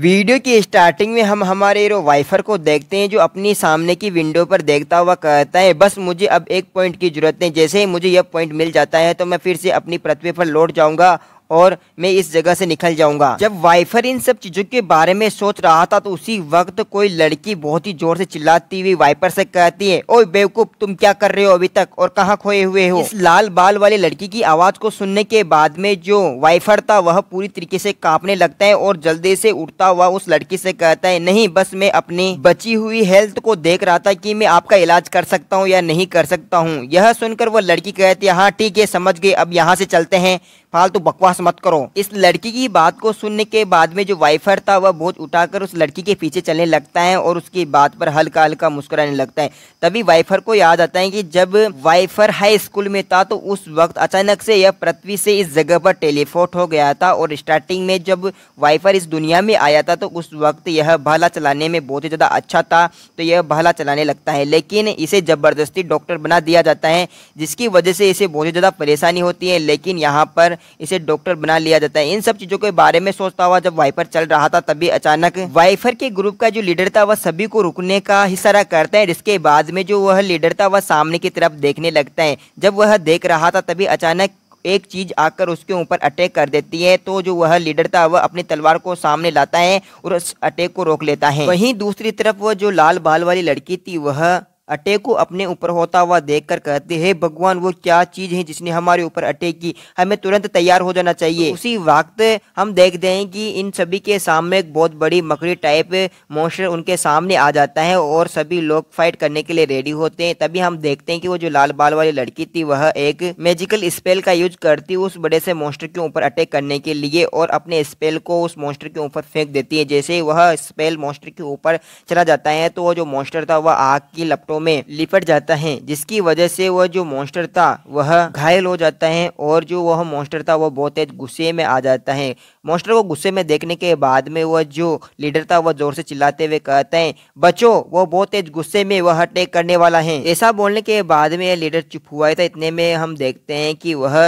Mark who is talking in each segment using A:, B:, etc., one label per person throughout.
A: Video की starting में हम हमारे हीरो वाइफर को देखते हैं जो अपनी सामने की विंडो पर देखता हुआ कहता है बस मुझे अब एक पॉइंट की जरूरत है जैसे ही मुझे यह पॉइंट मिल जाता है तो मैं फिर से अपनी पृथ्वी पर लौट जाऊंगा और मैं इस जगह से निकल जाऊंगा जब वाइफर इन सब चीज़ों के बारे में सोच रहा था तो उसी वक्त कोई लड़की बहुत ही जोर से चिल्लाती हुई वाइपर से कहती है ओ बेवकूफ तुम क्या कर रहे हो अभी तक और कहाँ खोए हुए हो इस लाल बाल वाली लड़की की आवाज़ को सुनने के बाद में जो वाइफर था वह पूरी तरीके से कांपने लगता है और जल्दी से उठता हुआ उस लड़की से कहता है नहीं बस मैं अपनी बची हुई हेल्थ को देख रहा था की मैं आपका इलाज कर सकता हूँ या नहीं कर सकता हूँ यह सुनकर वह लड़की कहती है हाँ ठीक है समझ गए अब यहाँ से चलते हैं फालतू बकवास मत करो इस लड़की की बात को सुनने के बाद में जो वाइफर था वह बोझ उठाकर उस लड़की के पीछे चलने लगता है और उसकी बात पर हल्का हल्का मुस्कुराने लगता है तभी वाइफर को याद आता है कि जब वाइफर हाई स्कूल में था तो उस वक्त अचानक से यह पृथ्वी से इस जगह पर टेलीफोट हो गया था और स्टार्टिंग में जब वाइफर इस दुनिया में आया था तो उस वक्त यह भाला चलाने में बहुत ही ज़्यादा अच्छा था तो यह भाला चलाने लगता है लेकिन इसे ज़बरदस्ती डॉक्टर बना दिया जाता है जिसकी वजह से इसे बहुत ही ज़्यादा परेशानी होती है लेकिन यहाँ पर इसे डॉक्टर बना लिया जाता है इन सब चीजों के बारे में सोचता हुआ जब वाइपर चल रहा था तभी अचानक वाइफर के ग्रुप का जो लीडर था वह सभी को रुकने का इशारा करता है इसके बाद में जो वह लीडर था वह सामने की तरफ देखने लगता है जब वह देख रहा था तभी अचानक एक चीज आकर उसके ऊपर अटैक कर देती है तो जो वह लीडर था वह अपनी तलवार को सामने लाता है और उस अटैक को रोक लेता है वहीं दूसरी तरफ वह जो लाल बाल वाली लड़की थी वह अटे को अपने ऊपर होता हुआ देखकर कहते हैं भगवान वो क्या चीज़ है जिसने हमारे ऊपर अटे की हमें तुरंत तैयार हो जाना चाहिए तो उसी वक्त हम देखते हैं कि इन सभी के सामने एक बहुत बड़ी मकड़ी टाइप मॉन्स्टर उनके सामने आ जाता है और सभी लोग फाइट करने के लिए रेडी होते हैं तभी हम देखते हैं कि वो जो लाल बाल वाली लड़की थी वह एक मेजिकल स्पेल का यूज करती उस बड़े से मोस्टर के ऊपर अटैक करने के लिए और अपने स्पेल को उस मोस्टर के ऊपर फेंक देती है जैसे वह स्पेल मोस्टर के ऊपर चला जाता है तो वो जो मोस्टर था वह आग की लपटों में लिपट जाता है जिसकी वजह से वह जो मॉन्स्टर था वह घायल हो जाता है और जो वह मॉन्स्टर था वह बहुत तेज गुस्से में आ जाता है मॉन्स्टर को गुस्से में देखने के बाद में वह जो लीडर था वह जोर से चिल्लाते हुए कहते हैं बचो वह बहुत तेज गुस्से में वह अटैक करने वाला है ऐसा बोलने के बाद में यह लीडर चुप हुआ था इतने में हम देखते हैं कि वह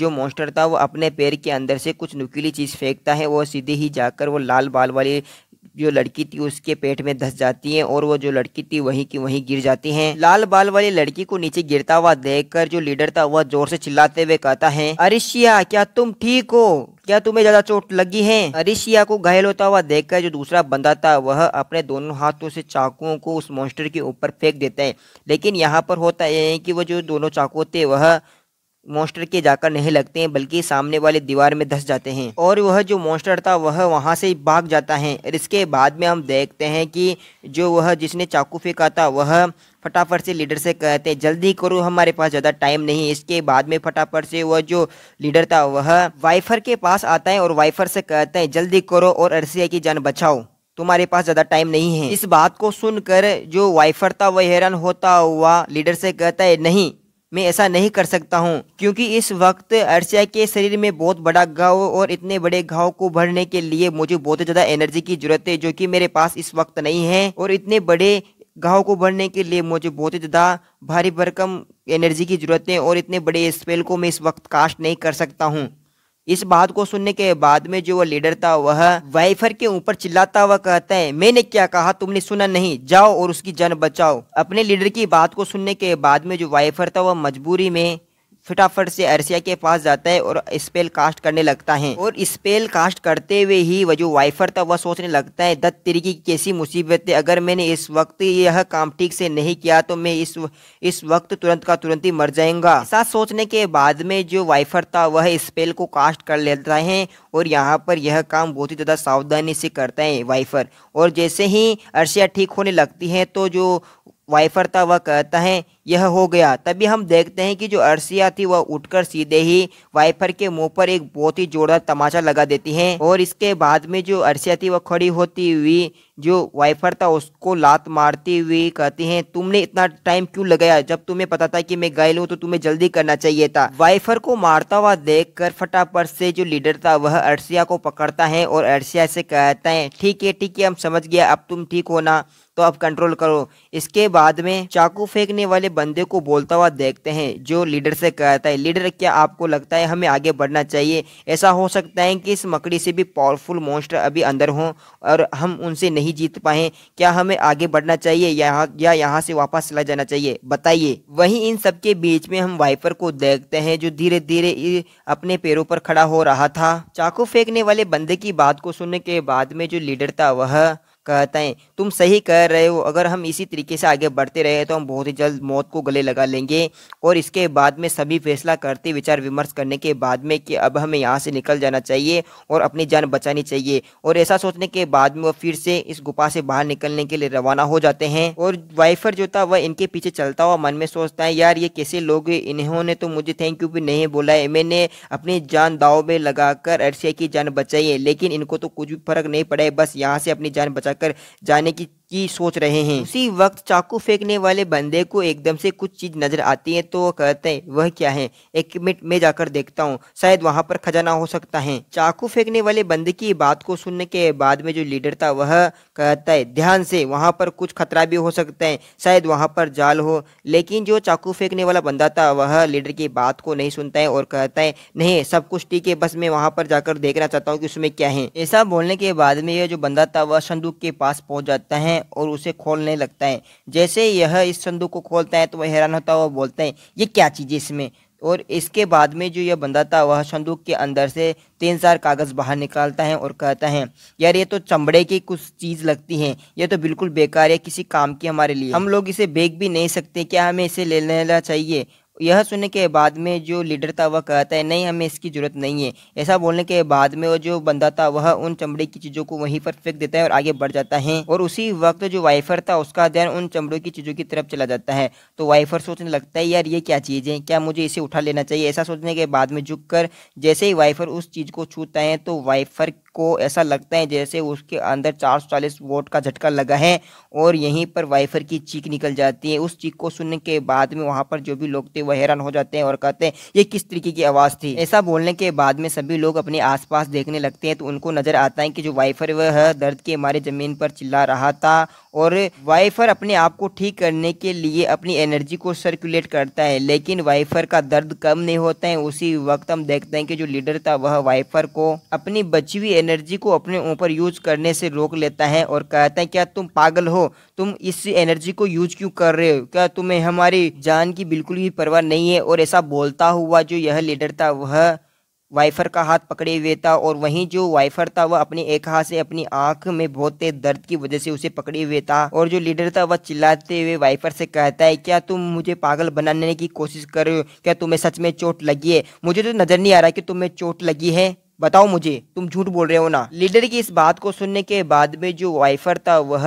A: जो मॉन्स्टर था वो अपने पैर के अंदर से कुछ नुकीली चीज़ फेंकता है वो सीधे ही जाकर वो लाल बाल वाली जो लड़की थी उसके पेट में धस जाती है और वो जो लड़की थी वहीं की वहीं गिर जाती है लाल बाल वाली लड़की को नीचे गिरता हुआ देखकर जो लीडर था वह जोर से चिल्लाते हुए कहता है अरिशिया क्या तुम ठीक हो क्या तुम्हें ज्यादा चोट लगी है अरिशिया को घायल होता हुआ देखकर जो दूसरा बंदा था वह अपने दोनों हाथों से चाकुओं को उस मॉन्स्टर के ऊपर फेंक देता है लेकिन यहाँ पर होता यह है कि वह जो दोनों चाकू थे वह मॉन्स्टर के जाकर नहीं लगते हैं बल्कि सामने वाले दीवार में धस जाते हैं और वह जो मॉन्स्टर था वह वहाँ से भाग जाता है और इसके बाद में हम देखते हैं कि जो वह जिसने चाकू फेंका था वह फटाफट से लीडर से कहते हैं जल्दी करो हमारे पास ज़्यादा टाइम नहीं है इसके बाद में फटाफट से वह जो लीडर था वह वाइफर के पास आता है और वाइफर से कहते हैं जल्दी करो और अरसिया की जान बचाओ तुम्हारे पास ज़्यादा टाइम नहीं है इस बात को सुनकर जो वाइफर था वह हैरान होता हुआ लीडर से कहता है नहीं मैं ऐसा नहीं कर सकता हूँ क्योंकि इस वक्त अर्शिया के शरीर में बहुत बड़ा घाव और इतने बड़े घाव को भरने के लिए मुझे बहुत ज़्यादा एनर्जी की जरूरत है जो कि मेरे पास इस वक्त नहीं है और इतने बड़े घाव को भरने के लिए मुझे बहुत ही ज़्यादा भारी भरकम एनर्जी की जरूरत है और इतने बड़े स्पेल को मैं इस वक्त कास्ट नहीं कर सकता हूँ इस बात को सुनने के बाद में जो वो लीडर था वह वाइफर के ऊपर चिल्लाता हुआ कहता है मैंने क्या कहा तुमने सुना नहीं जाओ और उसकी जान बचाओ अपने लीडर की बात को सुनने के बाद में जो वाइफर था वह मजबूरी में फटाफट से अरसिया के पास जाता है और स्पेल कास्ट करने लगता है और स्पेल कास्ट करते हुए ही वह जो वाइफर था वह सोचने लगता है दत्त तिरकी की कैसी मुसीबत है अगर मैंने इस वक्त यह काम ठीक से नहीं किया तो मैं इस इस वक्त तुरंत का तुरंत ही मर जाएगा साथ सोचने के बाद में जो वाइफर था वह स्पेल को कास्ट कर लेता है और यहाँ पर यह काम बहुत ही ज़्यादा सावधानी से करता है वाइफर और जैसे ही अरसिया ठीक होने लगती है तो जो वाइफर था वह कहता है यह हो गया तभी हम देखते हैं कि जो अर्सिया थी वह उठकर सीधे ही वाइफर के मुंह पर एक बहुत ही जोरदार तमाचा लगा देती है और इसके बाद में जो अर्सिया थी वह खड़ी होती हुई जो वाइफर था उसको लात मारती हुई कहती है तुमने इतना टाइम क्यों लगाया जब तुम्हें पता था कि मैं घायल हूँ तो तुम्हें जल्दी करना चाहिए था वाइफर को मारता हुआ देख कर फटाफट से जो लीडर था वह अर्सिया को पकड़ता है और अर्सिया से कहता है ठीक है ठीक है हम समझ गया अब तुम ठीक हो ना तो आप कंट्रोल करो इसके बाद में चाकू फेंकने वाले बंदे को बोलता हुआ देखते हैं जो लीडर से कहता है लीडर क्या आपको लगता है हमें आगे बढ़ना चाहिए ऐसा हो सकता है कि इस मकड़ी से भी पावरफुल मोस्टर अभी अंदर हों और हम उनसे नहीं जीत पाए क्या हमें आगे बढ़ना चाहिए या, या यहाँ से वापस चला जाना चाहिए बताइए वहीं इन सबके बीच में हम वाइपर को देखते हैं जो धीरे धीरे अपने पैरों पर खड़ा हो रहा था चाकू फेंकने वाले बंदे की बात को सुनने के बाद में जो लीडर था वह कहता है तुम सही कह रहे हो अगर हम इसी तरीके से आगे बढ़ते रहे तो हम बहुत ही जल्द मौत को गले लगा लेंगे और इसके बाद में सभी फैसला करते विचार विमर्श करने के बाद में कि अब हमें यहाँ से निकल जाना चाहिए और अपनी जान बचानी चाहिए और ऐसा सोचने के बाद में वो फिर से इस गुफा से बाहर निकलने के लिए रवाना हो जाते हैं और वाइफर जो था वह इनके पीछे चलता हुआ मन में सोचता है यार ये कैसे लोग इन्होंने तो मुझे थैंक यू भी नहीं बोला है मैंने अपनी जान दाव में लगाकर अरसिया की जान बचाई है लेकिन इनको तो कुछ भी फर्क नहीं पड़ा है बस यहाँ से अपनी जान बचा पहुंचाकर जाने की की सोच रहे हैं उसी वक्त चाकू फेंकने वाले बंदे को एकदम से कुछ चीज नजर आती है तो कहते हैं वह क्या है एक मिनट में जाकर देखता हूँ शायद वहाँ पर खजाना हो सकता है चाकू फेंकने वाले बंदे की बात को सुनने के बाद में जो लीडर था वह कहता है ध्यान से वहाँ पर कुछ खतरा भी हो सकता है शायद वहाँ पर जाल हो लेकिन जो चाकू फेंकने वाला बंदा था वह लीडर की बात को नहीं सुनता है और कहता है नहीं सब कुछ ठीक है बस मैं वहाँ पर जाकर देखना चाहता हूँ कि उसमें क्या है ऐसा बोलने के बाद में यह जो बंदा था वह संदूक के पास पहुँच जाता है है और उसे खोलने लगता है जैसे यह इस संदूक को खोलता है तो वह हैरान होता है वह बोलते हैं ये क्या चीज़ इसमें और इसके बाद में जो यह बंदा था वह संदूक के अंदर से तीन चार कागज़ बाहर निकालता है और कहता है यार ये तो चमड़े की कुछ चीज़ लगती है ये तो बिल्कुल बेकार है किसी काम की हमारे लिए हम लोग इसे बेच भी नहीं सकते क्या हमें इसे ले लेना चाहिए यह सुनने के बाद में जो लीडर था वह कहता है नहीं हमें इसकी ज़रूरत नहीं है ऐसा बोलने के बाद में वो जो बंदा था वह उन चमड़े की चीज़ों को वहीं पर फेंक देता है और आगे बढ़ जाता है और उसी वक्त जो वाइफर था उसका ध्यान उन चमड़ों की चीज़ों की तरफ चला जाता है तो वाइफर सोचने लगता है यार ये क्या चीज़ है क्या मुझे इसे उठा लेना चाहिए ऐसा सोचने के बाद में झुक जैसे ही वाइफर उस चीज़ को छूता है तो वाइफर को ऐसा लगता है जैसे उसके अंदर चार चालीस वोट का झटका लगा है और यहीं पर वाइफर की चीख निकल जाती है उस चीख को सुनने के बाद में वहाँ पर जो भी लोग थे वह हैरान हो जाते हैं और कहते हैं ये किस तरीके की आवाज़ थी ऐसा बोलने के बाद में सभी लोग अपने आसपास देखने लगते हैं तो उनको नजर आता है कि जो वाइफर वह दर्द के मारे ज़मीन पर चिल्ला रहा था और वाइफर अपने आप को ठीक करने के लिए अपनी एनर्जी को सर्कुलेट करता है लेकिन वाइफर का दर्द कम नहीं होता है उसी वक्त हम देखते हैं कि जो लीडर था वह वाइफर को अपनी बची हुई एनर्जी को अपने ऊपर यूज करने से रोक लेता है और कहता है क्या तुम पागल हो तुम इस एनर्जी को यूज क्यों कर रहे हो क्या तुम्हें हमारी जान की बिल्कुल भी परवाह नहीं है और ऐसा बोलता हुआ जो यह लीडर था वह वाइफर का हाथ पकड़े हुए था और वहीं जो वाइफर था वह अपने एक हाथ से अपनी आंख में बहुत तेज दर्द की वजह से उसे पकड़े हुए था और जो लीडर था वह चिल्लाते हुए वाइफर से कहता है क्या तुम मुझे पागल बनाने की कोशिश कर रहे हो क्या तुम्हें सच में चोट लगी है मुझे तो नजर नहीं आ रहा कि तुम्हें चोट लगी है बताओ मुझे तुम झूठ बोल रहे हो ना लीडर की इस बात को सुनने के बाद में जो वाइफर था वह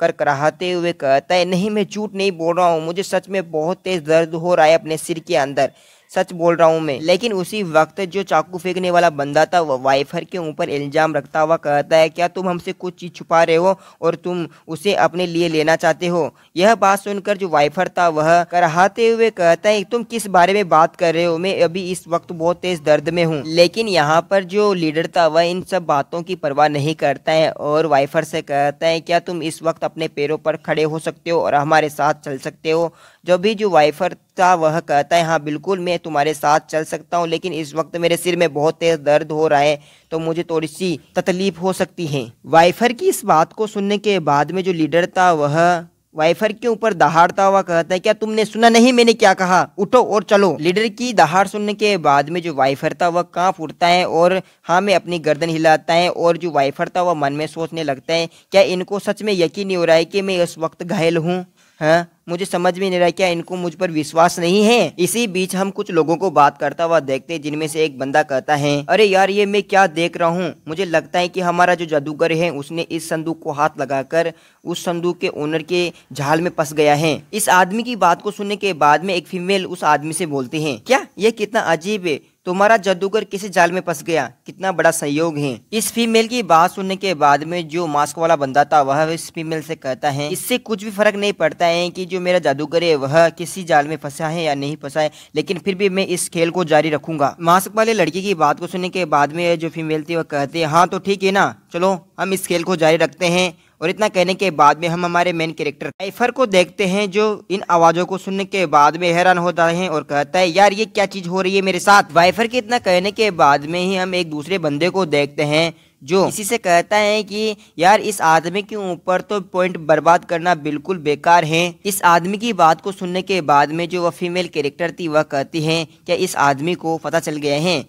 A: कर कराहते हुए कहता है नहीं मैं झूठ नहीं बोल रहा हूँ मुझे सच में बहुत तेज दर्द हो रहा है अपने सिर के अंदर सच बोल रहा हूँ मैं लेकिन उसी वक्त जो चाकू फेंकने वाला बंदा था वह वाइफर के ऊपर इल्जाम रखता हुआ कहता है क्या तुम हमसे कुछ चीज़ छुपा रहे हो और तुम उसे अपने लिए लेना चाहते हो यह बात सुनकर जो वाइफर था वह कराहते हुए कहता है तुम किस बारे में बात कर रहे हो मैं अभी इस वक्त बहुत तेज दर्द में हूँ लेकिन यहाँ पर जो लीडर था वह इन सब बातों की परवाह नहीं करता है और वाइफर से कहता है क्या तुम इस वक्त अपने पैरों पर खड़े हो सकते हो और हमारे साथ चल सकते हो जो भी जो वाइफर था वह कहता है हाँ बिल्कुल मैं तुम्हारे साथ चल सकता हूँ लेकिन इस वक्त मेरे सिर में बहुत तेज दर्द हो रहा है तो मुझे थोड़ी सी तकलीफ हो सकती है वाइफर की इस बात को सुनने के बाद में जो लीडर था वह वाइफर के ऊपर दहाड़ता हुआ कहता है क्या तुमने सुना नहीं मैंने क्या कहा उठो और चलो लीडर की दहाड़ सुनने के बाद में जो वाइफर था वह कांप उठता है और हाँ मैं अपनी गर्दन हिलाता है और जो वाइफर था वह मन में सोचने लगता है क्या इनको सच में यकीन नहीं हो रहा है कि मैं इस वक्त घायल हूँ है हाँ, मुझे समझ में नहीं रहा क्या इनको मुझ पर विश्वास नहीं है इसी बीच हम कुछ लोगों को बात करता हुआ देखते जिनमें से एक बंदा कहता है अरे यार ये मैं क्या देख रहा हूँ मुझे लगता है कि हमारा जो जादूगर है उसने इस संदूक को हाथ लगाकर उस संदूक के ओनर के झाल में फंस गया है इस आदमी की बात को सुनने के बाद में एक फीमेल उस आदमी से बोलती है क्या ये कितना अजीब है तुम्हारा जादूगर किसी जाल में फंस गया कितना बड़ा संयोग है इस फीमेल की बात सुनने के बाद में जो मास्क वाला बंदा था वह इस फीमेल से कहता है इससे कुछ भी फर्क नहीं पड़ता है कि जो मेरा जादूगर है वह किसी जाल में फंसा है या नहीं फंसा है लेकिन फिर भी मैं इस खेल को जारी रखूंगा मास्क वाले लड़की की बात को सुनने के बाद में जो फीमेल थी वह कहते हैं हाँ तो ठीक है ना चलो हम इस खेल को जारी रखते हैं और इतना कहने के बाद में हम हमारे मेन कैरेक्टर साइफर को देखते हैं जो इन आवाज़ों को सुनने के बाद में हैरान होता है और कहता है यार ये क्या चीज़ हो रही है मेरे साथ वाइफर के इतना कहने के बाद में ही हम एक दूसरे बंदे को देखते हैं जो इसी से कहता है कि यार इस आदमी के ऊपर तो पॉइंट बर्बाद करना बिल्कुल बेकार है इस आदमी की बात को सुनने के बाद में जो वह फीमेल कैरेक्टर थी वह कहती है क्या इस आदमी को पता चल गया है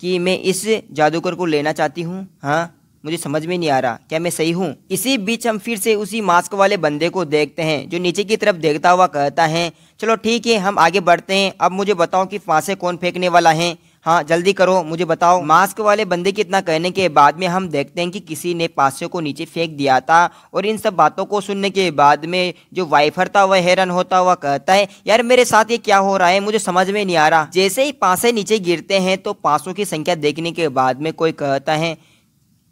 A: कि मैं इस जादूगर को लेना चाहती हूँ हाँ मुझे समझ में नहीं आ रहा क्या मैं सही हूँ इसी बीच हम फिर से उसी मास्क वाले बंदे को देखते हैं जो नीचे की तरफ देखता हुआ कहता है चलो ठीक है हम आगे बढ़ते हैं अब मुझे बताओ कि फांसे कौन फेंकने वाला है हाँ जल्दी करो मुझे बताओ मास्क वाले बंदे के इतना कहने के बाद में हम देखते हैं कि किसी ने पासे को नीचे फेंक दिया था और इन सब बातों को सुनने के बाद में जो वाइफर था वह हैरान होता हुआ कहता है यार मेरे साथ ये क्या हो रहा है मुझे समझ में नहीं आ रहा जैसे ही पासे नीचे गिरते हैं तो पासों की संख्या देखने के बाद में कोई कहता है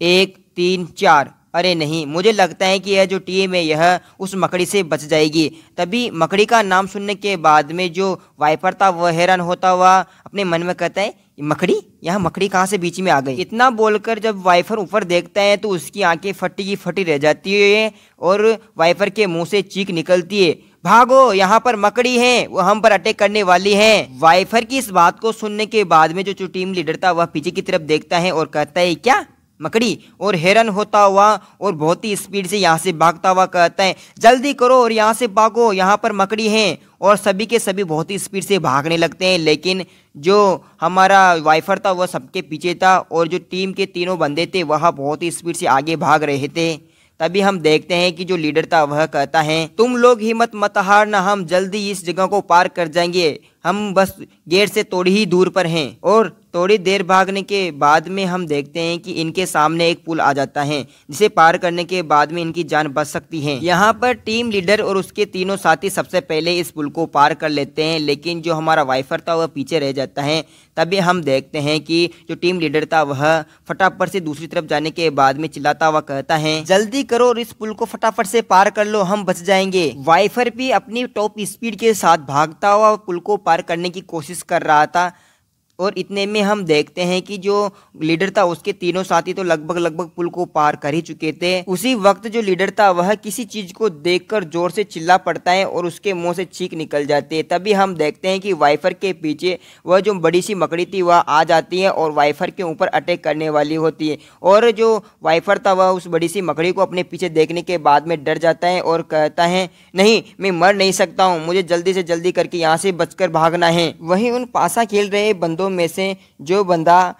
A: एक तीन चार अरे नहीं मुझे लगता है कि यह जो टीम है यह उस मकड़ी से बच जाएगी तभी मकड़ी का नाम सुनने के बाद में जो वाइपर था वह हैरान होता हुआ अपने मन में कहता है मकड़ी यहाँ मकड़ी कहाँ से बीच में आ गई इतना बोलकर जब वाइफर ऊपर देखता है तो उसकी आंखें फटी की फटी रह जाती है और वाइफर के मुंह से चीख निकलती है भागो यहाँ पर मकड़ी है वो हम पर अटैक करने वाली है वाइफर की इस बात को सुनने के बाद में जो, जो टीम लीडर था वह पीछे की तरफ देखता है और कहता है क्या मकड़ी और हिरन होता हुआ और बहुत ही स्पीड से यहाँ से भागता हुआ कहता है जल्दी करो और यहाँ से भागो यहाँ पर मकड़ी हैं और सभी के सभी बहुत ही स्पीड से भागने लगते हैं लेकिन जो हमारा वाइफर था वह सबके पीछे था और जो टीम के तीनों बंदे थे वह बहुत ही स्पीड से आगे भाग रहे थे तभी हम देखते हैं कि जो लीडर था वह कहता है तुम लोग हिम्मत मत हारना हम जल्दी इस जगह को पार कर जाएंगे हम बस गेट से थोड़ी ही दूर पर हैं और थोड़ी देर भागने के बाद में हम देखते हैं कि इनके सामने एक पुल आ जाता है जिसे पार करने के बाद में इनकी जान बच सकती है यहाँ पर टीम लीडर और उसके तीनों साथी सबसे पहले इस पुल को पार कर लेते हैं लेकिन जो हमारा वाइफर था वह पीछे रह जाता है तभी हम देखते हैं कि जो टीम लीडर था वह फटाफट से दूसरी तरफ जाने के बाद में चिल्लाता हुआ कहता है जल्दी करो और इस पुल को फटाफट से पार कर लो हम बच जाएंगे वाइफर भी अपनी टॉप स्पीड के साथ भागता हुआ पुल को पार पार करने की कोशिश कर रहा था और इतने में हम देखते हैं कि जो लीडर था उसके तीनों साथी तो लगभग लगभग पुल को पार कर ही चुके थे उसी वक्त जो लीडर था वह किसी चीज को देखकर जोर से चिल्ला पड़ता है और उसके मुंह से चीख निकल जाती है तभी हम देखते हैं कि वाइफर के पीछे वह जो बड़ी सी मकड़ी थी वह आ जाती है और वाइफर के ऊपर अटैक करने वाली होती है और जो वाइफर था वह उस बड़ी सी मकड़ी को अपने पीछे देखने के बाद में डर जाता है और कहता है नहीं मैं मर नहीं सकता हूँ मुझे जल्दी से जल्दी करके यहाँ से बचकर भागना है वहीं उन पासा खेल रहे बंदों बंदों में से जो बंदा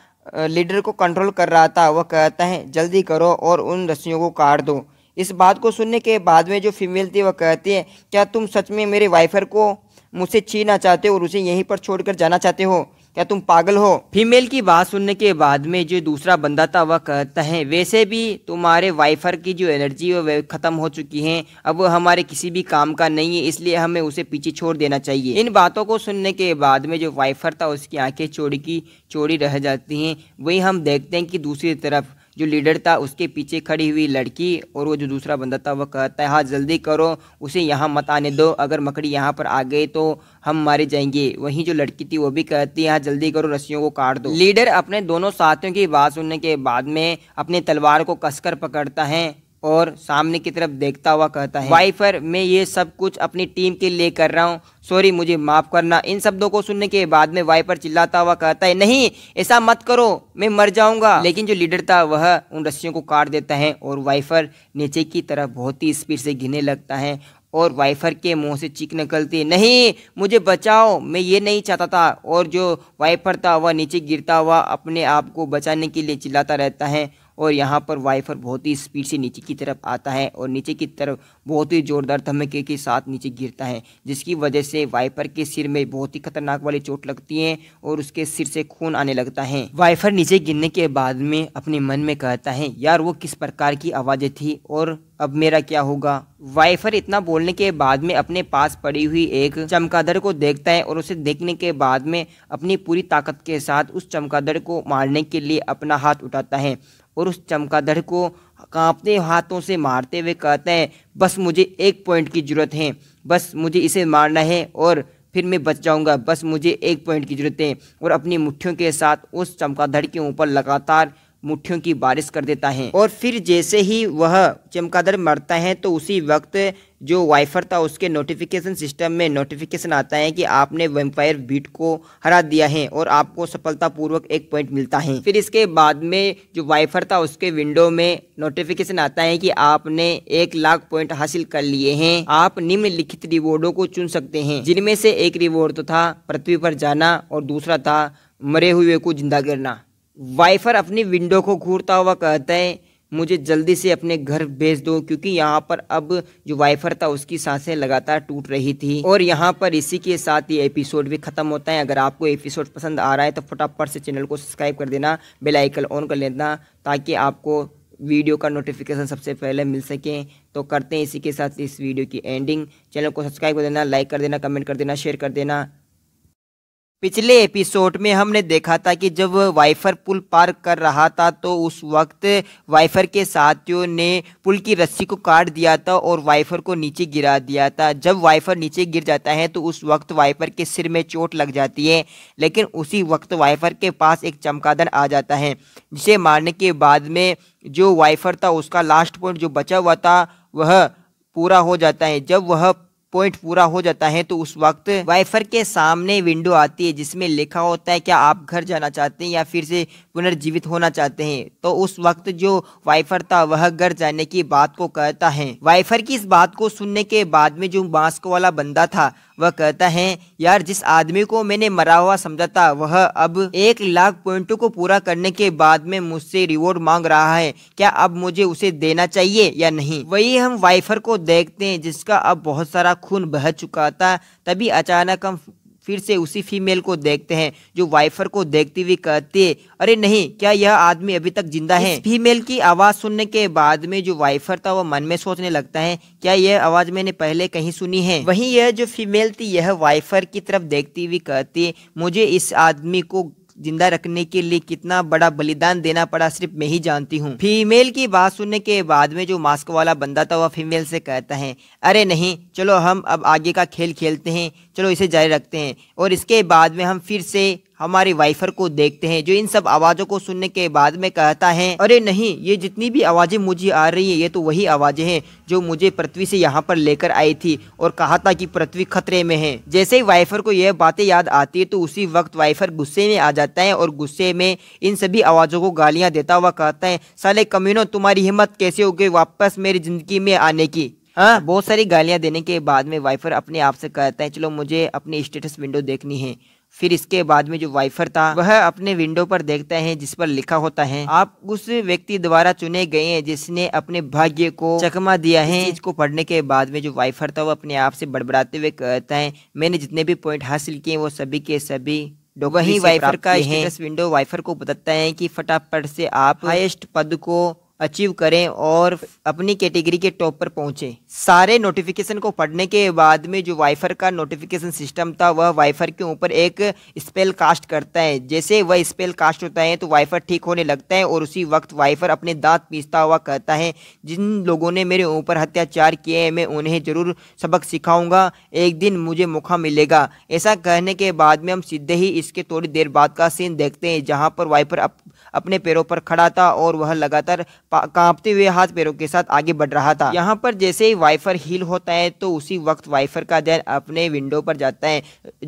A: लीडर को कंट्रोल कर रहा था वह कहता है जल्दी करो और उन रस्सियों को काट दो इस बात को सुनने के बाद में जो फीमेल थी वह कहती है क्या तुम सच में मेरे वाइफर को मुझसे छीना चाहते हो और उसे यहीं पर छोड़कर जाना चाहते हो क्या तुम पागल हो फीमेल की बात सुनने के बाद में जो दूसरा बंदा था वह कहता है वैसे भी तुम्हारे वाइफर की जो एनर्जी है वह खत्म हो चुकी है अब वह हमारे किसी भी काम का नहीं है इसलिए हमें उसे पीछे छोड़ देना चाहिए इन बातों को सुनने के बाद में जो वाइफर था उसकी आंखें चोरी की चोरी रह जाती हैं वही हम देखते हैं कि दूसरी तरफ जो लीडर था उसके पीछे खड़ी हुई लड़की और वो जो दूसरा बंदा था वह कहता है हाँ जल्दी करो उसे यहाँ मत आने दो अगर मकड़ी यहाँ पर आ गई तो हम मारे जाएंगे वहीं जो लड़की थी वो भी कहती है हाँ जल्दी करो रस्सियों को काट दो लीडर अपने दोनों साथियों की बात सुनने के बाद में अपने तलवार को कसकर पकड़ता है और सामने की तरफ देखता हुआ कहता है वाइफर मैं ये सब कुछ अपनी टीम के लिए कर रहा हूँ सॉरी मुझे माफ़ करना इन शब्दों को सुनने के बाद में वाइपर चिल्लाता हुआ कहता है नहीं ऐसा मत करो मैं मर जाऊंगा लेकिन जो लीडर था वह उन रस्सियों को काट देता है और वाइफर नीचे की तरफ बहुत ही स्पीड से गिरने लगता है और वाइफर के मुंह से चीख निकलती नहीं मुझे बचाओ मैं ये नहीं चाहता था और जो वाइफर था वह नीचे गिरता हुआ अपने आप को बचाने के लिए चिल्लाता रहता है और यहाँ पर वाइफर बहुत ही स्पीड से नीचे की तरफ आता है और नीचे की तरफ बहुत ही ज़ोरदार धमके के साथ नीचे गिरता है जिसकी वजह से वाइफर के सिर में बहुत ही खतरनाक वाली चोट लगती है और उसके सिर से खून आने लगता है वाइफर नीचे गिरने के बाद में अपने मन में कहता है यार वो किस प्रकार की आवाज़ें थी और अब मेरा क्या होगा वाइफर इतना बोलने के बाद में अपने पास पड़ी हुई एक चमकादड़ को देखता है और उसे देखने के बाद में अपनी पूरी ताकत के साथ उस चमकादड़ को मारने के लिए अपना हाथ उठाता है और उस चमकादड़ को कांपते हाथों से मारते हुए कहते हैं बस मुझे एक पॉइंट की ज़रूरत है बस मुझे इसे मारना है और फिर मैं बच जाऊंगा बस मुझे एक पॉइंट की ज़रूरत है और अपनी मुठ्ठियों के साथ उस चमकादड़ के ऊपर लगातार मुठ्ठियों की बारिश कर देता है और फिर जैसे ही वह चमकादड़ मरता है तो उसी वक्त जो वाइफर था उसके नोटिफिकेशन सिस्टम में नोटिफिकेशन आता है कि आपने वेम्पायर बीट को हरा दिया है और आपको सफलतापूर्वक एक पॉइंट मिलता है फिर इसके बाद में जो वाइफर था उसके विंडो में नोटिफिकेशन आता है कि आपने एक लाख पॉइंट हासिल कर लिए हैं आप निम्नलिखित रिवॉर्डो को चुन सकते हैं जिनमें से एक रिवॉर्ड तो था पृथ्वी पर जाना और दूसरा था मरे हुए को जिंदा करना वाइफर अपनी विंडो को घूरता हुआ कहता है मुझे जल्दी से अपने घर भेज दो क्योंकि यहाँ पर अब जो वाइफर था उसकी सांसें लगातार टूट रही थी और यहाँ पर इसी के साथ ये एपिसोड भी खत्म होता है अगर आपको एपिसोड पसंद आ रहा है तो फटाफट से चैनल को सब्सक्राइब कर देना बेल आइकन ऑन कर लेना ताकि आपको वीडियो का नोटिफिकेशन सबसे पहले मिल सके तो करते हैं इसी के साथ इस वीडियो की एंडिंग चैनल को सब्सक्राइब कर देना लाइक कर देना कमेंट कर देना शेयर कर देना पिछले एपिसोड में हमने देखा था कि जब वाइफर पुल पार कर रहा था तो उस वक्त वाइफर के साथियों ने पुल की रस्सी को काट दिया था और वाइफर को नीचे गिरा दिया था जब वाइफर नीचे गिर जाता है तो उस वक्त वाइफर के सिर में चोट लग जाती है लेकिन उसी वक्त वाइफर के पास एक चमकादन आ जाता है जिसे मारने के बाद में जो वाइफर था उसका लास्ट पॉइंट जो बचा हुआ था वह पूरा हो जाता है जब वह पॉइंट पूरा हो जाता है तो उस वक्त वाइफर के सामने विंडो आती है जिसमें लिखा होता है क्या आप घर जाना चाहते हैं या फिर से पुनर्जीवित होना चाहते हैं तो उस वक्त जो वाइफर था वह घर जाने की बात को कहता है वाइफर की इस बात को सुनने के बाद में जो मास्क वाला बंदा था वह कहता है यार जिस आदमी को मैंने मरा हुआ समझा था वह अब एक लाख पॉइंटों को पूरा करने के बाद में मुझसे रिवॉर्ड मांग रहा है क्या अब मुझे उसे देना चाहिए या नहीं वही हम वाइफर को देखते हैं जिसका अब बहुत सारा खून बह चुका था तभी अचानक हम फिर से उसी फीमेल को देखते हैं जो वाइफर को देखती हुई कहती है अरे नहीं क्या यह आदमी अभी तक जिंदा है फीमेल की आवाज सुनने के बाद में जो वाइफर था वह मन में सोचने लगता है क्या यह आवाज मैंने पहले कहीं सुनी है वहीं यह जो फीमेल थी यह वाइफर की तरफ देखती हुई कहती है मुझे इस आदमी को जिंदा रखने के लिए कितना बड़ा बलिदान देना पड़ा सिर्फ मैं ही जानती हूँ फीमेल की बात सुनने के बाद में जो मास्क वाला बंदा था वह फीमेल से कहता है अरे नहीं चलो हम अब आगे का खेल खेलते हैं चलो इसे जारी रखते हैं और इसके बाद में हम फिर से हमारे वाइफर को देखते हैं जो इन सब आवाजों को सुनने के बाद में कहता है अरे नहीं ये जितनी भी आवाजें मुझे आ रही है ये तो वही आवाजें हैं जो मुझे पृथ्वी से यहाँ पर लेकर आई थी और कहा था कि पृथ्वी खतरे में है जैसे ही वाइफर को यह बातें याद आती है तो उसी वक्त वाइफर गुस्से में आ जाता है और गुस्से में इन सभी आवाजों को गालियां देता हुआ कहता है साले कमीनो तुम्हारी हिम्मत कैसे हो गई वापस मेरी जिंदगी में आने की हाँ बहुत सारी गालियां देने के बाद में वाइफर अपने आप से कहता है चलो मुझे अपनी स्टेटस विंडो देखनी है फिर इसके बाद में जो वाइफर था वह अपने विंडो पर देखता है जिस पर लिखा होता है आप उस व्यक्ति द्वारा चुने गए हैं जिसने अपने भाग्य को चकमा दिया है इसको पढ़ने के बाद में जो वाइफर था वो अपने आप से बड़बड़ाते हुए कहता है मैंने जितने भी पॉइंट हासिल किए वो सभी के सभी वही वाइफर का विंडो वाइफर को बताता है कि फटाफट से आप हाईएस्ट पद को अचीव करें और अपनी कैटेगरी के टॉप पर पहुंचे सारे नोटिफिकेशन को पढ़ने के बाद में जो वाइफर का नोटिफिकेशन सिस्टम था वह वाइफर के ऊपर एक स्पेल कास्ट करता है जैसे वह स्पेल कास्ट होता है तो वाइफर ठीक होने लगता है और उसी वक्त वाइफर अपने दांत पीसता हुआ कहता है जिन लोगों ने मेरे ऊपर अत्याचार किए हैं मैं उन्हें ज़रूर सबक सिखाऊंगा एक दिन मुझे मौका मिलेगा ऐसा कहने के बाद में हम सीधे ही इसके थोड़ी देर बाद का सीन देखते हैं जहाँ पर वाइफर अप अपने पैरों पर खड़ा था और वह लगातार कांपते हुए हाथ पैरों के साथ आगे बढ़ रहा था यहाँ पर जैसे ही वाइफर हील होता है तो उसी वक्त वाइफर का ध्यान अपने विंडो पर जाता है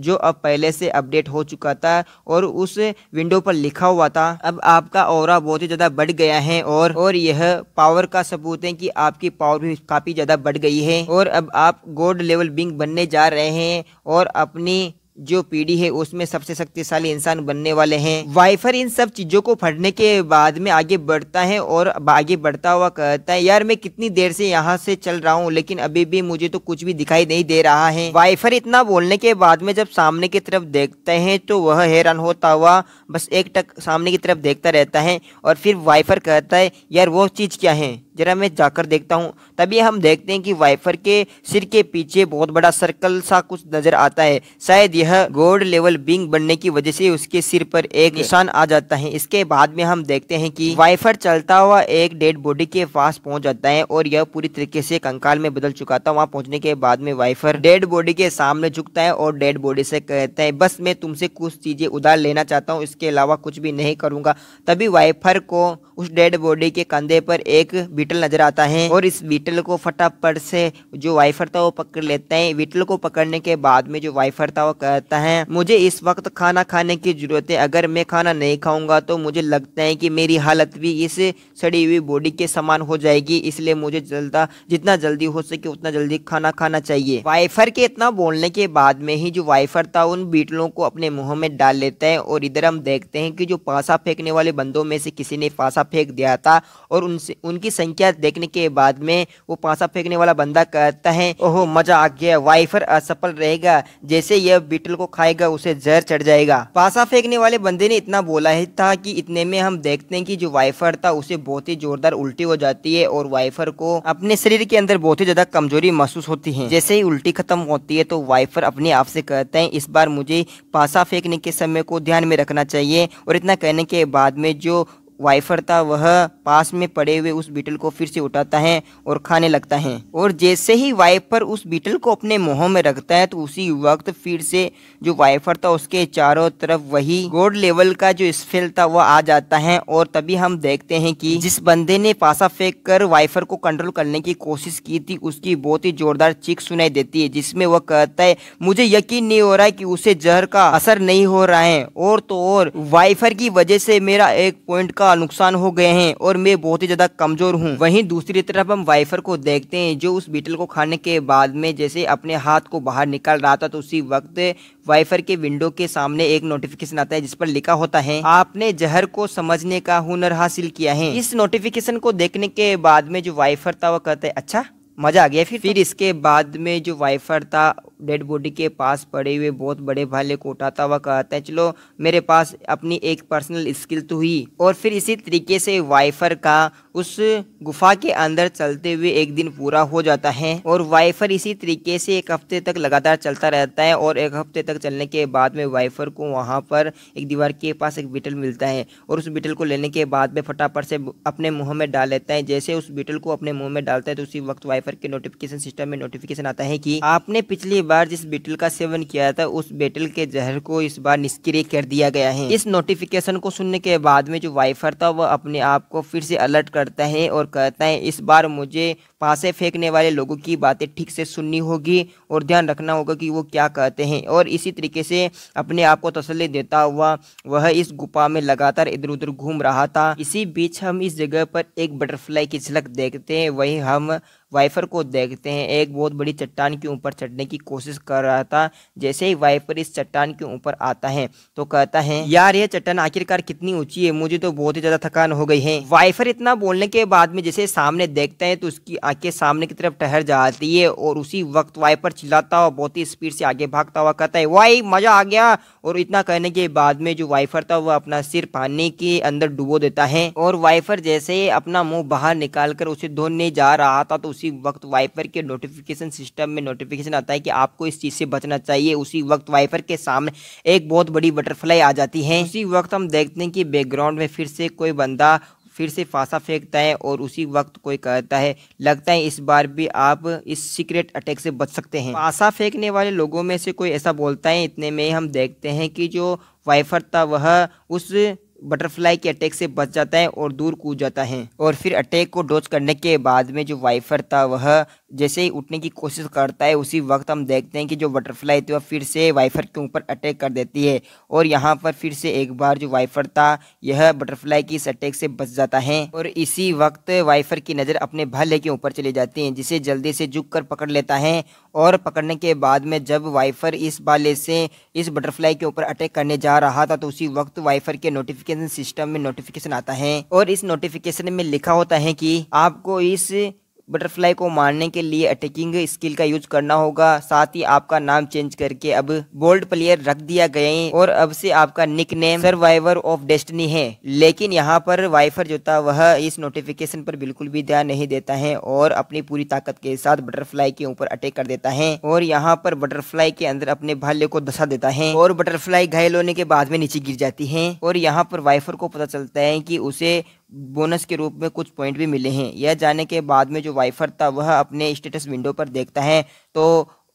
A: जो अब पहले से अपडेट हो चुका था और उस विंडो पर लिखा हुआ था अब आपका और बहुत ही ज़्यादा बढ़ गया है और और यह पावर का सबूत है की आपकी पावर भी काफ़ी ज़्यादा बढ़ गई है और अब आप गोल्ड लेवल बिंग बनने जा रहे हैं और अपनी जो पीढ़ी है उसमें सबसे शक्तिशाली इंसान बनने वाले हैं वाइफर इन सब चीज़ों को फटने के बाद में आगे बढ़ता है और आगे बढ़ता हुआ कहता है यार मैं कितनी देर से यहाँ से चल रहा हूँ लेकिन अभी भी मुझे तो कुछ भी दिखाई नहीं दे रहा है वाइफर इतना बोलने के बाद में जब सामने की तरफ देखते हैं तो वह हैरान होता हुआ बस एक टक सामने की तरफ देखता रहता है और फिर वाइफर कहता है यार वो चीज़ क्या है जरा मैं जाकर देखता हूँ तभी हम देखते हैं कि वाइफर के सिर के पीछे बहुत बड़ा सर्कल सा कुछ नजर आता है शायद यह गोल्ड लेवल बिंग बनने की वजह से उसके सिर पर एक निशान आ जाता है इसके बाद में हम देखते हैं कि वाइफर चलता हुआ एक डेड बॉडी के पास पहुंच जाता है और यह पूरी तरीके से कंकाल में बदल चुका था वहाँ पहुंचने के बाद में वाइफर डेड बॉडी के सामने झुकता है और डेड बॉडी से कहता है बस मैं तुमसे कुछ चीजें उधार लेना चाहता हूँ इसके अलावा कुछ भी नहीं करूंगा तभी वाइफर को उस डेड बॉडी के कंधे पर एक बीटल नजर आता है और इस बीटल को फटाफट से जो वाइफर था वो पकड़ लेते हैं बीटल को पकड़ने के बाद में जो वाइफर था वो कहता है मुझे इस वक्त खाना खाने की जरूरत है अगर मैं खाना नहीं खाऊंगा तो मुझे लगता है कि मेरी हालत भी इस सड़ी हुई बॉडी के समान हो जाएगी इसलिए मुझे जल्दा जितना जल्दी हो सके उतना जल्दी खाना खाना चाहिए वाइफर के इतना बोलने के बाद में ही जो वाइफर था उन बीटलों को अपने मुंह में डाल लेता है और इधर हम देखते हैं कि जो पासा फेंकने वाले बंदों में से किसी ने पासा फेंक दिया था और उनसे उनकी संख्या संख्या देखने के बाद में वो पासा फेंकने वाला बंदा कहता है ओहो मजा आ गया वाइफर असफल रहेगा जैसे यह बीटल को खाएगा उसे जहर चढ़ जाएगा पासा फेंकने वाले बंदे ने इतना बोला ही था कि इतने में हम देखते हैं कि जो वाइफर था उसे बहुत ही जोरदार उल्टी हो जाती है और वाइफर को अपने शरीर के अंदर बहुत ही ज्यादा कमजोरी महसूस होती है जैसे ही उल्टी खत्म होती है तो वाइफर अपने आप से कहते हैं इस बार मुझे पासा फेंकने के समय को ध्यान में रखना चाहिए और इतना कहने के बाद में जो वाइफर था वह पास में पड़े हुए उस बीटल को फिर से उठाता है और खाने लगता है और जैसे ही वाइफर उस बीटल को अपने मुंह में रखता है तो उसी वक्त फिर से जो वाइफर था उसके चारों तरफ वही गोड लेवल का जो स्पेल था वह आ जाता है और तभी हम देखते हैं कि जिस बंदे ने पासा फेंक कर वाइफर को कंट्रोल करने की कोशिश की थी उसकी बहुत ही जोरदार चीख सुनाई देती है जिसमें वह कहता है मुझे यकीन नहीं हो रहा है कि उसे जहर का असर नहीं हो रहा है और तो और वाइफर की वजह से मेरा एक पॉइंट का का नुकसान हो गए हैं और मैं बहुत ही ज़्यादा कमज़ोर हूँ वहीं दूसरी तरफ हम वाइफर को देखते हैं जो उस बीटल को खाने के बाद में जैसे अपने हाथ को बाहर निकाल रहा था तो उसी वक्त वाइफर के विंडो के सामने एक नोटिफिकेशन आता है जिस पर लिखा होता है आपने जहर को समझने का हुनर हासिल किया है इस नोटिफिकेशन को देखने के बाद में जो वाइफर था वह कहते हैं अच्छा मज़ा आ गया फिर फिर तो- इसके बाद में जो वाइफर था डेड बॉडी के पास पड़े हुए बहुत बड़े भाले को उठाता हुआ कहता है चलो मेरे पास अपनी एक पर्सनल स्किल तो हुई और फिर इसी तरीके से वाइफर का उस गुफा के अंदर चलते हुए एक दिन पूरा हो जाता है और वाइफर इसी तरीके से एक हफ्ते तक लगातार चलता रहता है और एक हफ्ते तक चलने के बाद में वाइफर को वहाँ पर एक दीवार के पास एक बिटल मिलता है और उस बिटल को लेने के बाद में फटाफट से अपने मुँह में डाल लेता है जैसे उस बिटल को अपने मुँह में डालता है तो उसी वक्त वाइफर साइफर के नोटिफिकेशन सिस्टम में नोटिफिकेशन आता है कि आपने पिछली बार जिस बेटल का सेवन किया था उस बेटल के जहर को इस बार निष्क्रिय कर दिया गया है इस नोटिफिकेशन को सुनने के बाद में जो वाइफर था वह अपने आप को फिर से अलर्ट करता है और कहता है इस बार मुझे पासे फेंकने वाले लोगों की बातें ठीक से सुननी होगी और ध्यान रखना होगा कि वो क्या कहते हैं और इसी तरीके से अपने आप को तसली देता हुआ वह इस गुफा में लगातार इधर उधर घूम रहा था इसी बीच हम इस जगह पर एक बटरफ्लाई की झलक देखते हैं वही हम वाइफर को देखते हैं एक बहुत बड़ी चट्टान के ऊपर चढ़ने की कोशिश कर रहा था जैसे ही वाइफर इस चट्टान के ऊपर आता है तो कहता है यार ये चट्टान आखिरकार कितनी ऊंची है मुझे तो बहुत ही ज्यादा थकान हो गई है वाइफर इतना बोलने के बाद में जैसे सामने देखते हैं तो उसकी आके सामने की तरफ ठहर जाती है और उसी वक्त वाइपर चिल्लाता हुआ बहुत ही स्पीड से आगे भागता हुआ कहता है वाई मज़ा आ गया और इतना कहने के बाद में जो वाइफर था वह अपना सिर पानी के अंदर डुबो देता है और वाइफर जैसे अपना मुंह बाहर निकाल कर उसे धोने जा रहा था तो उसी वक्त वाइफर के नोटिफिकेशन सिस्टम में नोटिफिकेशन आता है कि आपको इस चीज़ से बचना चाहिए उसी वक्त वाइफर के सामने एक बहुत बड़ी बटरफ्लाई आ जाती है उसी वक्त हम देखते हैं कि बैकग्राउंड में फिर से कोई बंदा फिर से फांसा फेंकता है और उसी वक्त कोई कहता है लगता है इस बार भी आप इस सीक्रेट अटैक से बच सकते हैं फांसा फेंकने वाले लोगों में से कोई ऐसा बोलता है इतने में हम देखते हैं कि जो वाइफर था वह उस बटरफ्लाई के अटैक से बच जाता है और दूर कूद जाता है और फिर अटैक को डोज करने के बाद में जो वाइफर था वह जैसे ही उठने की कोशिश करता है उसी वक्त हम देखते हैं कि जो बटरफ्लाई थी वह फिर से वाइफर के ऊपर अटैक कर देती है और यहाँ पर फिर से एक बार जो वाइफर था यह बटरफ्लाई की इस अटैक से बच जाता है और इसी वक्त वाइफर की नज़र अपने भले के ऊपर चली जाती है जिसे जल्दी से झुक कर पकड़ लेता है और पकड़ने के बाद में जब वाइफर इस भाले से इस बटरफ्लाई के ऊपर अटैक करने जा रहा था तो उसी वक्त वाइफर के नोटिफिक नोटिफिकेशन सिस्टम में नोटिफिकेशन आता है और इस नोटिफिकेशन में लिखा होता है कि आपको इस बटरफ्लाई को मारने के लिए अटैकिंग स्किल का यूज करना होगा साथ ही आपका नाम चेंज करके अब बोल्ड प्लेयर रख दिया गया है और अब से आपका nickname survivor of destiny है लेकिन यहाँ पर वाइफर जो था वह इस नोटिफिकेशन पर बिल्कुल भी ध्यान नहीं देता है और अपनी पूरी ताकत के साथ बटरफ्लाई के ऊपर अटैक कर देता है और यहाँ पर बटरफ्लाई के अंदर अपने भाल्य को धसा देता है और बटरफ्लाई घायल होने के बाद में नीचे गिर जाती है और यहाँ पर वाइफर को पता चलता है की उसे बोनस के रूप में कुछ पॉइंट भी मिले हैं यह जाने के बाद में जो वाइफर था वह अपने स्टेटस विंडो पर देखता है तो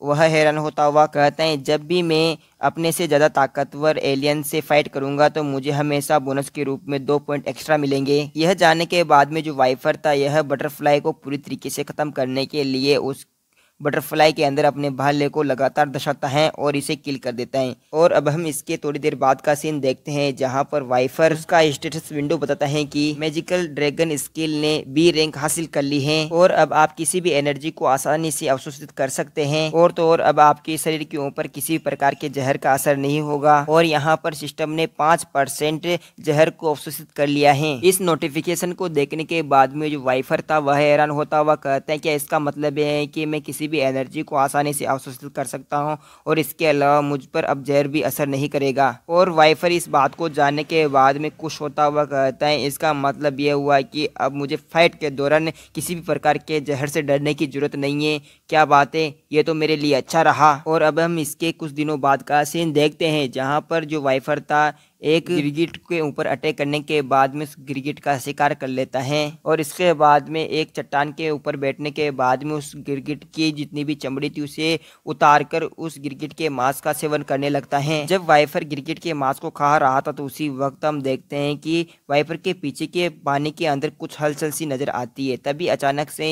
A: वह हैरान होता हुआ कहता है जब भी मैं अपने से ज़्यादा ताकतवर एलियन से फाइट करूंगा तो मुझे हमेशा बोनस के रूप में दो पॉइंट एक्स्ट्रा मिलेंगे यह जाने के बाद में जो वाइफर था यह बटरफ्लाई को पूरी तरीके से ख़त्म करने के लिए उस बटरफ्लाई के अंदर अपने भाले को लगातार दर्शाता है और इसे किल कर देता है और अब हम इसके थोड़ी देर बाद का सीन देखते हैं जहाँ पर वाइफर का स्टेटस विंडो बताता है कि मैजिकल ड्रैगन स्किल ने बी रैंक हासिल कर ली है और अब आप किसी भी एनर्जी को आसानी से अवशोषित कर सकते हैं और तो और अब आपके शरीर के ऊपर किसी प्रकार के जहर का असर नहीं होगा और यहाँ पर सिस्टम ने पाँच परसेंट जहर को अवशोषित कर लिया है इस नोटिफिकेशन को देखने के बाद में जो वाइफर था वह हैरान होता हुआ कहता है क्या इसका मतलब है कि मैं किसी भी एनर्जी को आसानी से अवशोषित कर सकता हूँ और इसके अलावा मुझ पर अब जहर भी असर नहीं करेगा और वाइफर इस बात को जानने के बाद में खुश होता हुआ कहता है इसका मतलब यह हुआ कि अब मुझे फाइट के दौरान किसी भी प्रकार के जहर से डरने की जरूरत नहीं है क्या बात है ये तो मेरे लिए अच्छा रहा और अब हम इसके कुछ दिनों बाद का सीन देखते हैं जहाँ पर जो वाइफर था एक गिरगिट के ऊपर अटैक करने के बाद में उस गिरगिट का शिकार कर लेता है और इसके बाद में एक चट्टान के ऊपर बैठने के बाद में उस गिरगिट की जितनी भी चमड़ी थी उसे उतार कर उस गिरगिट के मांस का सेवन करने लगता है जब वाइफर गिरगिट के मांस को खा रहा था तो उसी वक्त हम देखते हैं कि वाइफर के पीछे के पानी के अंदर कुछ हलचल सी नजर आती है तभी अचानक से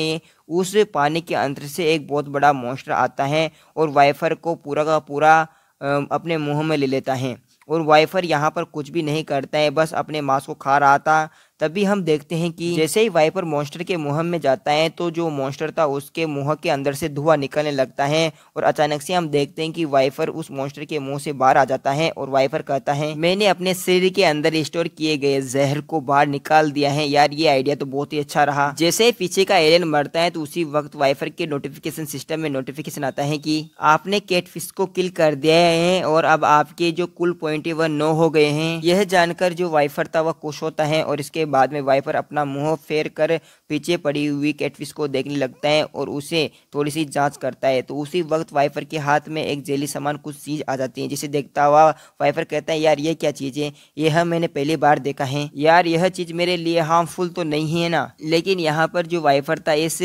A: उस पानी के अंदर से एक बहुत बड़ा मॉन्स्टर आता है और वाइफर को पूरा का पूरा अपने मुँह में ले लेता है और वाइफर यहाँ पर कुछ भी नहीं करता है बस अपने मांस को खा रहा था तभी हम देखते हैं कि जैसे ही वाइपर मॉन्स्टर के मुंह में जाता है तो जो मॉन्स्टर था उसके मुंह के अंदर से धुआं निकलने लगता है और अचानक से हम देखते हैं कि वाइपर उस मॉन्स्टर के मुंह से बाहर आ जाता है और वाइपर कहता है मैंने अपने शरीर के अंदर स्टोर किए गए जहर को बाहर निकाल दिया है यार ये आइडिया तो बहुत ही अच्छा रहा जैसे ही पीछे का एलियन मरता है तो उसी वक्त वाइफर के नोटिफिकेशन सिस्टम में नोटिफिकेशन आता है की आपने केट को किल कर दिया है और अब आपके जो कुल पॉइंट है वह नो हो गए है यह जानकर जो वाइफर था वह खुश होता है और इसके बाद में वाइपर अपना मुंह फेर कर पीछे पड़ी हुई कैटफिश को देखने लगता है और उसे थोड़ी सी जांच करता है तो उसी वक्त वाइपर के हाथ में एक जेली सामान कुछ चीज़ आ जाती है जिसे देखता हुआ वाइपर कहता है यार ये क्या चीज़ है यह मैंने पहली बार देखा है यार यह चीज़ मेरे लिए हार्मफुल तो नहीं है ना लेकिन यहाँ पर जो वाइफर था इस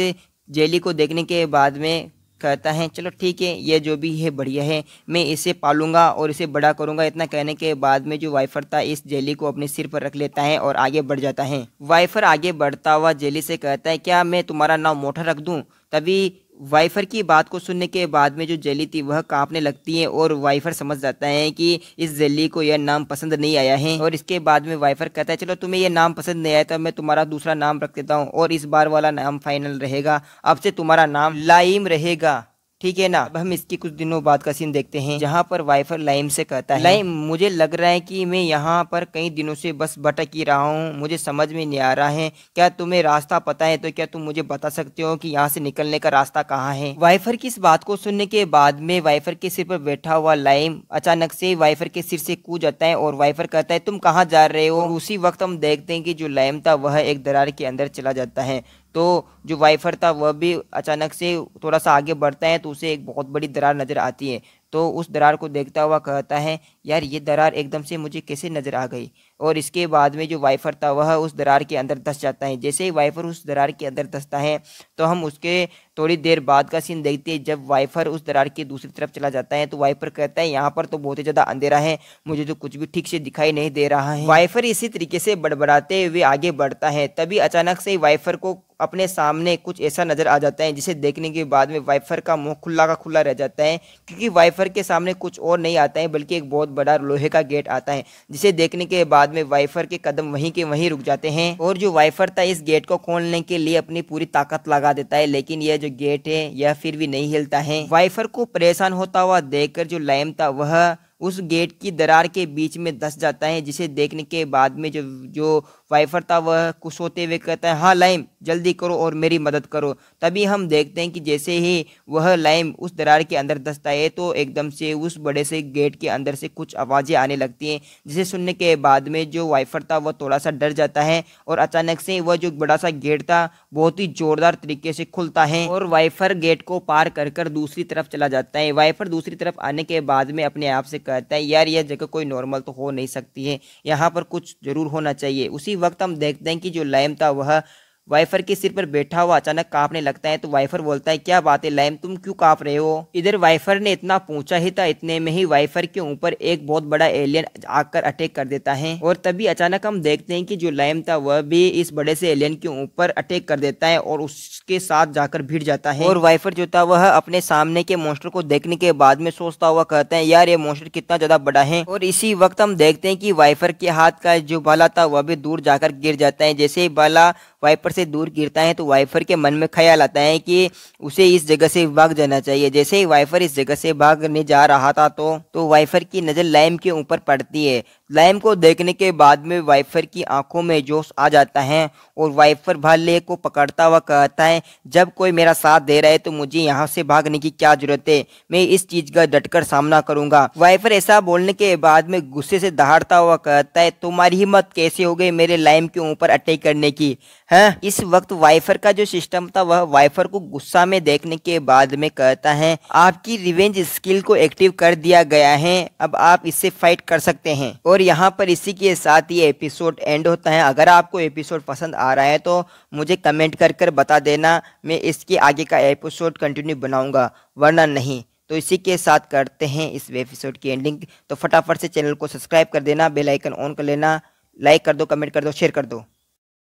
A: जेली को देखने के बाद में कहता है चलो ठीक है ये जो भी है बढ़िया है मैं इसे पालूंगा और इसे बड़ा करूंगा इतना कहने के बाद में जो वाइफर था इस जेली को अपने सिर पर रख लेता है और आगे बढ़ जाता है वाइफर आगे बढ़ता हुआ जेली से कहता है क्या मैं तुम्हारा नाम मोटा रख दूँ तभी वाइफर की बात को सुनने के बाद में जो जेली थी वह कांपने लगती है और वाइफर समझ जाता है कि इस जेली को यह नाम पसंद नहीं आया है और इसके बाद में वाइफर कहता है चलो तुम्हें यह नाम पसंद नहीं आया तो मैं तुम्हारा दूसरा नाम रख देता हूँ और इस बार वाला नाम फाइनल रहेगा अब से तुम्हारा नाम लाइम रहेगा ठीक है ना अब हम इसके कुछ दिनों बाद का सीन देखते हैं जहाँ पर वाइफर लाइम से कहता है लाइम मुझे लग रहा है कि मैं यहाँ पर कई दिनों से बस भटक ही रहा हूँ मुझे समझ में नहीं आ रहा है क्या तुम्हें रास्ता पता है तो क्या तुम मुझे बता सकते हो कि यहाँ से निकलने का रास्ता कहाँ है वाइफर की इस बात को सुनने के बाद में वाइफर के सिर पर बैठा हुआ लाइम अचानक से वाइफर के सिर से कूद जाता है और वाइफर कहता है तुम कहाँ जा रहे हो उसी वक्त हम देखते हैं कि जो लाइम था वह एक दरार के अंदर चला जाता है तो जो वाइफर था वह भी अचानक से थोड़ा सा आगे बढ़ता है तो उसे एक बहुत बड़ी दरार नज़र आती है तो उस दरार को देखता हुआ कहता है यार ये दरार एकदम से मुझे कैसे नज़र आ गई और इसके बाद में जो वाइफर था वह उस दरार के अंदर धस जाता है जैसे ही वाइफर उस दरार के अंदर धसता है तो हम उसके थोड़ी देर बाद का सीन देखते हैं जब वाइफर उस दरार की दूसरी तरफ चला जाता है तो वाइफर कहता है यहाँ पर तो बहुत ही ज़्यादा अंधेरा है मुझे तो कुछ भी ठीक से दिखाई नहीं दे रहा है वाइफर इसी तरीके से बड़बड़ाते हुए आगे बढ़ता है तभी अचानक से वाइफर को अपने सामने कुछ ऐसा नज़र आ जाता है जिसे देखने के बाद में वाइफर का मुँह खुला का खुला रह जाता है क्योंकि वाइफर घर के सामने कुछ और नहीं आता है बल्कि एक बहुत बड़ा लोहे का गेट आता है जिसे देखने के बाद में वाइफर के कदम वहीं के वहीं रुक जाते हैं और जो वाइफर था इस गेट को खोलने के लिए अपनी पूरी ताकत लगा देता है लेकिन यह जो गेट है यह फिर भी नहीं हिलता है वाइफर को परेशान होता हुआ देखकर जो लैम था वह उस गेट की दरार के बीच में धस जाता है जिसे देखने के बाद में जो जो वाइफर था वह कुछ होते हुए कहता है हाँ लाइम जल्दी करो और मेरी मदद करो तभी हम देखते हैं कि जैसे ही वह लाइम उस दरार के अंदर दसता है तो एकदम से उस बड़े से गेट के अंदर से कुछ आवाज़ें आने लगती हैं जिसे सुनने के बाद में जो वाइफर था वह थोड़ा सा डर जाता है और अचानक से वह जो बड़ा सा गेट था बहुत ही ज़ोरदार तरीके से खुलता है और वाइफर गेट को पार कर कर दूसरी तरफ चला जाता है वाइफर दूसरी तरफ आने के बाद में अपने आप से कहता है यार यह जगह कोई नॉर्मल तो हो नहीं सकती है यहाँ पर कुछ ज़रूर होना चाहिए उसी वक्त हम देखते हैं कि जो लैम था वह वाइफर के सिर पर बैठा हुआ अचानक कांपने लगता है तो वाइफर बोलता है क्या बात है लैम तुम क्यों कांप रहे हो इधर वाइफर ने इतना पूछा ही था इतने में ही वाइफर के ऊपर एक बहुत बड़ा एलियन आकर अटैक कर देता है और तभी अचानक हम देखते हैं कि जो लैम था वह भी इस बड़े से एलियन के ऊपर अटैक कर देता है और उसके साथ जाकर भिड़ जाता है और वाइफर जो था वह अपने सामने के मोस्टर को देखने के बाद में सोचता हुआ कहता है यार ये मोस्टर कितना ज्यादा बड़ा है और इसी वक्त हम देखते हैं की वाइफर के हाथ का जो बाला था वह भी दूर जाकर गिर जाता है जैसे ही बाला वाइपर से दूर गिरता है तो वाइफर के मन में ख्याल आता है कि उसे इस जगह से भाग जाना चाहिए जैसे ही वाइफर इस जगह से भागने जा रहा था तो, तो वाइफर की नज़र लाइम के ऊपर पड़ती है लैम को देखने के बाद में वाइफर की आंखों में जोश आ जाता है और वाइफर भाले को पकड़ता हुआ कहता है जब कोई मेरा साथ दे रहा है तो मुझे यहाँ से भागने की क्या जरूरत है मैं इस चीज का डटकर सामना करूंगा वाइफर ऐसा बोलने के बाद में गुस्से से दहाड़ता हुआ कहता है तुम्हारी हिम्मत कैसे हो गई मेरे लाइम के ऊपर अटैक करने की है हाँ? इस वक्त वाइफर का जो सिस्टम था वह वाइफर को गुस्सा में देखने के बाद में कहता है आपकी रिवेंज स्किल को एक्टिव कर दिया गया है अब आप इससे फाइट कर सकते हैं और और यहाँ पर इसी के साथ ये एपिसोड एंड होता है अगर आपको एपिसोड पसंद आ रहा है तो मुझे कमेंट कर कर बता देना मैं इसके आगे का एपिसोड कंटिन्यू बनाऊँगा वरना नहीं तो इसी के साथ करते हैं इस एपिसोड की एंडिंग तो फटाफट से चैनल को सब्सक्राइब कर देना बेल आइकन ऑन कर लेना लाइक कर दो कमेंट कर दो शेयर कर दो